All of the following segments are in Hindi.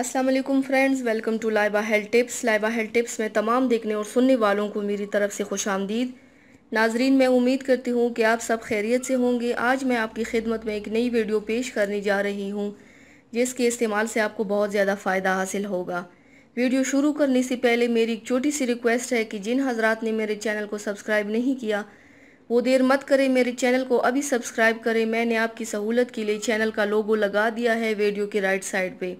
अस्सलाम वालेकुम friends welcome to Laiba health tips Laiba health tips में तमाम देखने और सुनने वालों को मेरी तरफ से खुश आमदीद नाजरीन मैं उम्मीद करती हूँ कि आप सब खैरियत से होंगे आज मैं आपकी खिदमत में एक नई वीडियो पेश करने जा रही हूँ जिसके इस्तेमाल से आपको बहुत ज़्यादा फ़ायदा हासिल होगा वीडियो शुरू करने से पहले मेरी एक छोटी सी रिक्वेस्ट है कि जिन हजरात ने मेरे चैनल को सब्सक्राइब नहीं किया वो देर मत करें मेरे चैनल को अभी सब्सक्राइब करें मैंने आपकी सहूलत के लिए चैनल का लोगो लगा दिया है वीडियो के राइट साइड पर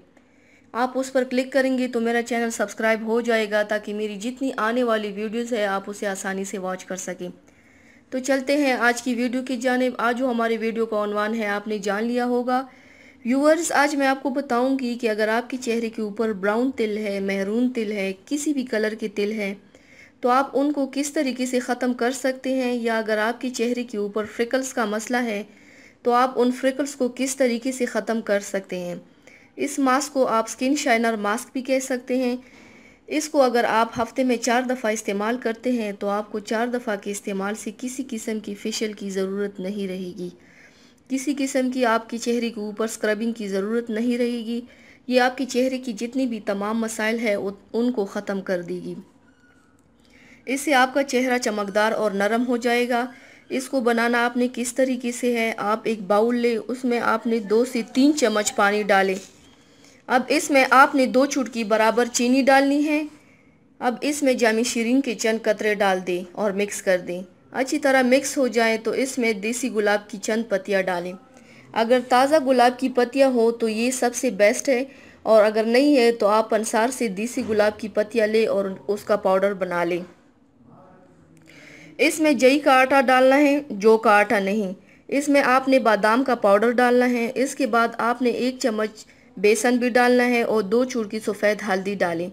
आप उस पर क्लिक करेंगे तो मेरा चैनल सब्सक्राइब हो जाएगा ताकि मेरी जितनी आने वाली वीडियोज़ है आप उसे आसानी से वॉच कर सकें तो चलते हैं आज की वीडियो की जानब आज जो हमारे वीडियो का अनवान है आपने जान लिया होगा व्यूअर्स आज मैं आपको बताऊंगी कि अगर आपके चेहरे के ऊपर ब्राउन तिल है महरून तिल है किसी भी कलर के तिल हैं तो आप उनको किस तरीके से ख़त्म कर सकते हैं या अगर आपके चेहरे के ऊपर फ्रिकल्स का मसला है तो आप उन फ्रिकल्स को किस तरीके से ख़त्म कर सकते हैं इस मास्क को आप स्किन शाइनर मास्क भी कह सकते हैं इसको अगर आप हफ्ते में चार दफ़ा इस्तेमाल करते हैं तो आपको चार दफ़ा के इस्तेमाल से किसी किस्म की फेशियल की ज़रूरत नहीं रहेगी किसी किस्म की आपके चेहरे के ऊपर स्क्रबिंग की ज़रूरत नहीं रहेगी ये आपके चेहरे की जितनी भी तमाम मसाइल है उनको ख़त्म कर देगी इससे आपका चेहरा चमकदार और नरम हो जाएगा इसको बनाना आपने किस तरीके से है आप एक बाउल ले उसमें आपने दो से तीन चम्मच पानी डालें अब इसमें आपने दो चुटकी बराबर चीनी डालनी है अब इसमें जामी शीरिन के चंद कतरे डाल दें और मिक्स कर दें अच्छी तरह मिक्स हो जाए तो इसमें देसी गुलाब की चंद पत्तियाँ डालें अगर ताज़ा गुलाब की पत्तियाँ हो तो ये सबसे बेस्ट है और अगर नहीं है तो आप अनसार से देसी गुलाब की पत्तियाँ लें और उसका पाउडर बना लें इसमें जई का आटा डालना है जो का आटा नहीं इसमें आपने बादाम का पाउडर डालना है इसके बाद आपने एक चम्मच बेसन भी डालना है और दो चुड़की सफ़ेद हल्दी डालें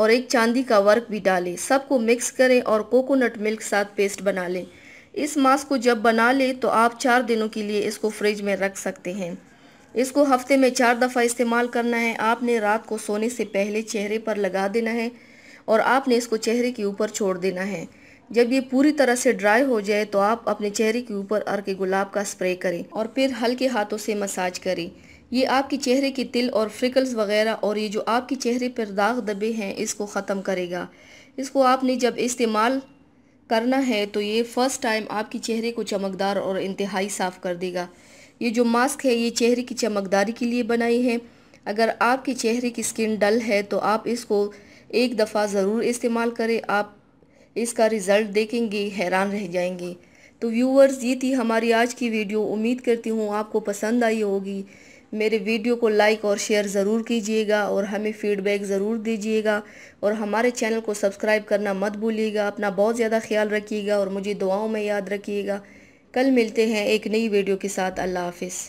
और एक चांदी का वर्क भी डालें सबको मिक्स करें और कोकोनट मिल्क साथ पेस्ट बना लें इस मास्क को जब बना लें तो आप चार दिनों के लिए इसको फ्रिज में रख सकते हैं इसको हफ्ते में चार दफ़ा इस्तेमाल करना है आपने रात को सोने से पहले चेहरे पर लगा देना है और आपने इसको चेहरे के ऊपर छोड़ देना है जब ये पूरी तरह से ड्राई हो जाए तो आप अपने चेहरे के ऊपर के गुलाब का स्प्रे करें और फिर हल्के हाथों से मसाज करें ये आपके चेहरे के तिल और फ्रिकल्स वगैरह और ये जो आपके चेहरे पर दाग दबे हैं इसको ख़त्म करेगा इसको आपने जब इस्तेमाल करना है तो ये फ़र्स्ट टाइम आपके चेहरे को चमकदार और इंतहाई साफ़ कर देगा ये जो मास्क है ये चेहरे की चमकदारी के लिए बनाई है अगर आपके चेहरे की स्किन डल है तो आप इसको एक दफ़ा ज़रूर इस्तेमाल करें आप इसका रिज़ल्ट देखेंगे हैरान रह जाएंगे तो व्यूवर्स ये थी हमारी आज की वीडियो उम्मीद करती हूँ आपको पसंद आई होगी मेरे वीडियो को लाइक और शेयर ज़रूर कीजिएगा और हमें फ़ीडबैक ज़रूर दीजिएगा और हमारे चैनल को सब्सक्राइब करना मत भूलिएगा अपना बहुत ज़्यादा ख्याल रखिएगा और मुझे दुआओं में याद रखिएगा कल मिलते हैं एक नई वीडियो के साथ अल्लाह हाफिज़